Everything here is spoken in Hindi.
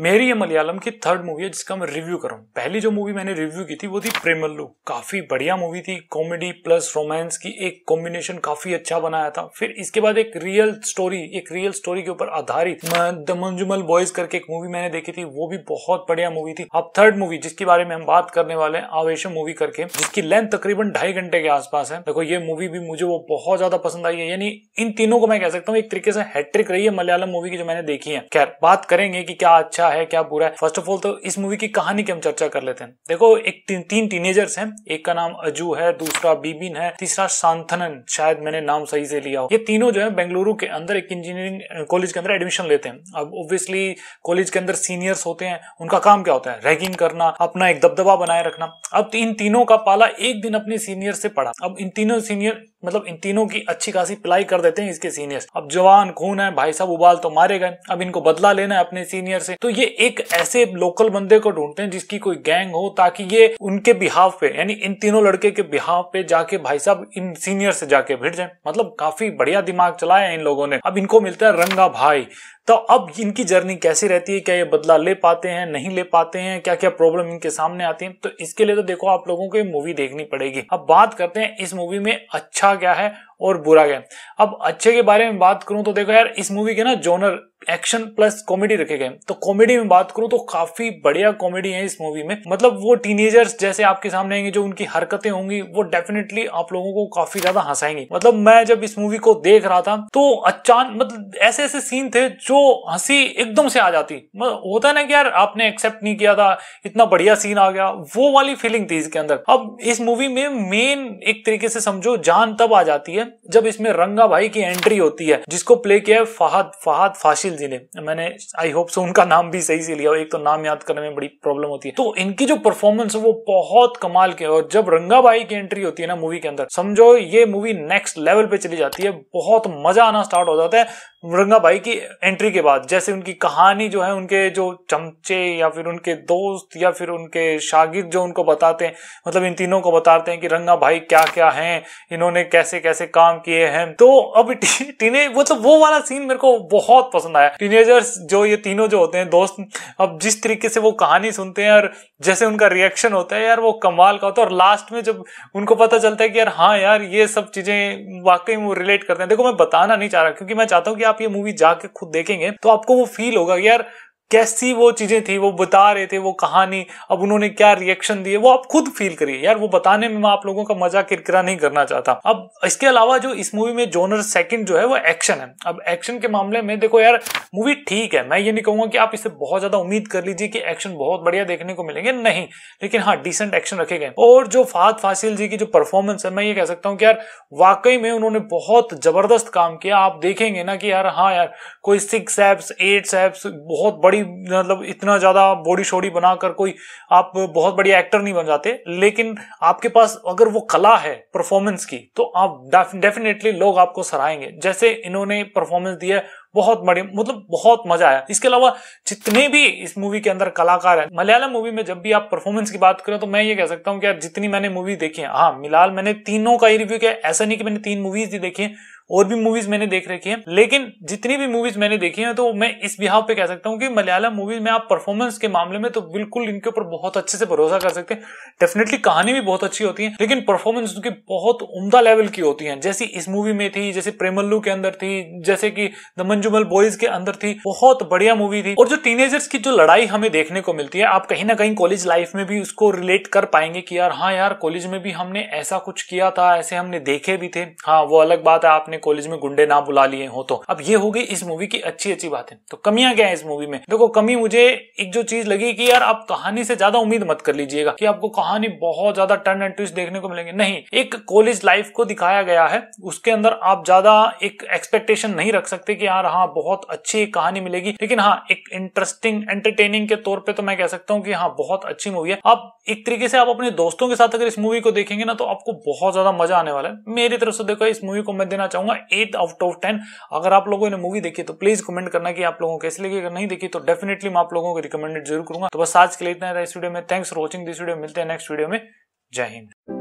मेरी ये मलयालम की थर्ड मूवी है जिसका मैं रिव्यू करूँ पहली जो मूवी मैंने रिव्यू की थी वो थी प्रेमल्लू काफी बढ़िया मूवी थी कॉमेडी प्लस रोमांस की एक कॉम्बिनेशन काफी अच्छा बनाया था फिर इसके बाद एक रियल स्टोरी एक रियल स्टोरी के ऊपर आधारित द मंजुमल बॉयज करके एक मूवी मैंने देखी थी वो भी बहुत बढ़िया मूवी थी अब थर्ड मूवी जिसके बारे में हम बात करने वाले हैं आवेश मूवी करके जिसकी लेंथ तकरीबन ढाई घंटे के आसपास है देखो ये मूवी भी मुझे वो बहुत ज्यादा पसंद आई है यानी इन तीनों को मैं कह सकता हूँ एक तरीके से हैट्रिक रही है मलयालम मूवी की जो मैंने देखी है खैर बात करेंगे की क्या अच्छा अच्छा है क्या बुरा है फर्स्ट ऑफ ऑल तो इस मूवी की कहानी की हम चर्चा कर लेते हैं देखो एक ती, तीन टीनेजर्स हैं एक का नाम अजू है दूसरा बीबिन है तीसरा सांथनन शायद मैंने नाम सही से लिया हो ये तीनों जो है बेंगलुरु के अंदर एक इंजीनियरिंग कॉलेज के अंदर एडमिशन लेते हैं अब ऑब्वियसली कॉलेज के अंदर सीनियर्स होते हैं उनका काम क्या होता है रैगिंग करना अपना एक दबदबा बनाए रखना अब तो इन तीनों का पाला एक दिन अपने सीनियर से पड़ा अब इन तीनों सीनियर मतलब इन तीनों की अच्छी खासी पिलाई कर देते हैं इसके सीनियर्स अब जवान खून है भाई साहब उबाल तो मारे गए अब इनको बदला लेना है अपने सीनियर से तो ये एक ऐसे लोकल बंदे को ढूंढते हैं जिसकी कोई गैंग हो ताकि ये उनके बिहाव पे यानी इन तीनों लड़के के बिहाव पे जाके भाई साहब इन सीनियर से जाके भिड़ जाए मतलब काफी बढ़िया दिमाग चलाया इन लोगों ने अब इनको मिलता है रंगा भाई तो अब इनकी जर्नी कैसी रहती है क्या ये बदला ले पाते हैं नहीं ले पाते हैं क्या क्या प्रॉब्लम इनके सामने आती है तो इसके लिए तो देखो आप लोगों को ये मूवी देखनी पड़ेगी अब बात करते हैं इस मूवी में अच्छा क्या है और बुरा गया अब अच्छे के बारे में बात करूं तो देखो यार इस मूवी के ना जोनर एक्शन प्लस कॉमेडी रखे गए तो कॉमेडी में बात करूं तो काफी बढ़िया कॉमेडी है इस मूवी में मतलब वो टीनेजर्स जैसे आपके सामने आएंगे जो उनकी हरकतें होंगी वो डेफिनेटली आप लोगों को काफी ज्यादा हंसाएंगी मतलब मैं जब इस मूवी को देख रहा था तो अचानक मतलब ऐसे ऐसे सीन थे जो हंसी एकदम से आ जाती मतलब होता ना कि यार आपने एक्सेप्ट नहीं किया था इतना बढ़िया सीन आ गया वो वाली फीलिंग थी इसके अंदर अब इस मूवी में मेन एक तरीके से समझो जान तब आ जाती है जब इसमें रंगा भाई की एंट्री होती है जिसको प्ले किया है फहद फहद फासिल जी ने मैंने आई होप सो उनका नाम भी सही से लिया एक तो नाम याद करने में बड़ी प्रॉब्लम होती है तो इनकी जो परफॉर्मेंस है वो बहुत कमाल के और जब रंगा भाई की एंट्री होती है ना मूवी के अंदर समझो ये मूवी नेक्स्ट लेवल पे चली जाती है बहुत मजा आना स्टार्ट हो जाता है रंगा भाई की एंट्री के बाद जैसे उनकी कहानी जो है उनके जो चमचे या फिर उनके दोस्त या फिर उनके शागिद जो उनको बताते हैं मतलब इन तीनों को बताते हैं कि रंगा भाई क्या क्या हैं इन्होंने कैसे कैसे काम किए हैं तो अब टीने मतलब वो वाला सीन मेरे को बहुत पसंद आया टीनेजर्स जो ये तीनों जो होते हैं दोस्त अब जिस तरीके से वो कहानी सुनते हैं और जैसे उनका रिएक्शन होता है यार वो कमाल का होता है और लास्ट में जब उनको पता चलता है कि यार हाँ यार ये सब चीजें वाकई वो रिलेट करते हैं देखो मैं बताना नहीं चाह रहा क्योंकि मैं चाहता हूँ कि आप ये मूवी जाके खुद देखेंगे तो आपको वो फील होगा यार कैसी वो चीजें थी वो बता रहे थे वो कहानी अब उन्होंने क्या रिएक्शन दिए वो आप खुद फील करिए यार वो बताने में मैं आप लोगों का मजा किरकिरा नहीं करना चाहता अब इसके अलावा जो इस मूवी में जोनर सेकंड जो है वो एक्शन है अब एक्शन के मामले में देखो यार मूवी ठीक है मैं ये नहीं कहूंगा कि आप इससे बहुत ज्यादा उम्मीद कर लीजिए कि एक्शन बहुत बढ़िया देखने को मिलेंगे नहीं लेकिन हाँ डिसेंट एक्शन रखे गए और जो फात फासिल जी की जो परफॉर्मेंस है मैं ये कह सकता हूँ कि यार वाकई में उन्होंने बहुत जबरदस्त काम किया आप देखेंगे ना कि यार हाँ यार कोई सिक्स एप्स एट्स एप्स बहुत बड़ी कोई मतलब इतना ज्यादा बॉडी शोडी बनाकर कोई आप बहुत बड़ी एक्टर नहीं बन जाते लेकिन आपके पास अगर वो कला है परफॉर्मेंस की तो आप डेफिनेटली लोग आपको सराहेंगे जैसे इन्होंने परफॉर्मेंस दिया बहुत बड़ी मतलब बहुत मजा आया इसके अलावा जितने भी इस मूवी के अंदर कलाकार है मलयालम मूवी में जब भी आप परफॉर्मेंस की बात करें तो मैं ये कह सकता हूँ कि यार जितनी मैंने मूवी देखी है हाँ मिलाल मैंने तीनों का ही रिव्यू किया ऐसा नहीं कि मैंने तीन मूवीज ही देखी है और भी मूवीज मैंने देख रखी है लेकिन जितनी भी मूवीज मैंने देखी है तो मैं इस बिहाव पे कह सकता हूँ कि मलयालम मूवीज में आप परफॉर्मेंस के मामले में तो बिल्कुल इनके ऊपर बहुत अच्छे से भरोसा कर सकते हैं डेफिनेटली कहानी भी बहुत अच्छी होती है लेकिन परफॉर्मेंस उनकी बहुत उमदा लेवल की होती है जैसी इस मूवी में थी जैसे प्रेमल्लू के अंदर थी जैसे की द मंजुमल बॉयज के अंदर थी बहुत बढ़िया मूवी थी और जो टीनेजर्स की जो लड़ाई हमें देखने को मिलती है आप कहीं ना कहीं कॉलेज लाइफ में भी उसको रिलेट कर पाएंगे कि यार हाँ यार कॉलेज में भी हमने ऐसा कुछ किया था ऐसे हमने देखे भी थे हाँ वो अलग बात है आपने कॉलेज में गुंडे ना बुला लिए हो तो अब ये हो गई इस मूवी की अच्छी अच्छी बातें तो कमियां क्या है इस मूवी में देखो कमी मुझे एक जो चीज लगी कि यार आप कहानी से ज्यादा उम्मीद मत कर लीजिएगा कि आपको कहानी बहुत ज्यादा टर्न एंड ट्विस्ट देखने को मिलेंगे नहीं एक कॉलेज लाइफ को दिखाया गया है उसके अंदर आप ज्यादा एक एक्सपेक्टेशन नहीं रख सकते कि यार हाँ बहुत अच्छी कहानी मिलेगी लेकिन हाँ एक इंटरेस्टिंग एंटरटेनिंग के तौर पर तो मैं कह सकता हूँ कि हाँ बहुत अच्छी मूवी है आप एक तरीके से आप अपने दोस्तों के साथ अगर इस मूवी को देखेंगे ना तो आपको बहुत ज्यादा मजा आने वाला है मेरी तरफ से देखो इस मूवी को मैं देना चाहूंगा दूंगा एट आउट ऑफ टेन अगर आप लोगों ने मूवी देखी तो प्लीज कमेंट करना कि आप लोगों को कैसे लगे अगर नहीं देखी तो डेफिनेटली मैं आप लोगों को रिकमेंडेड जरूर करूंगा तो बस आज के लिए इतना इस वीडियो में thanks for watching this video मिलते हैं नेक्स्ट वीडियो में जय हिंद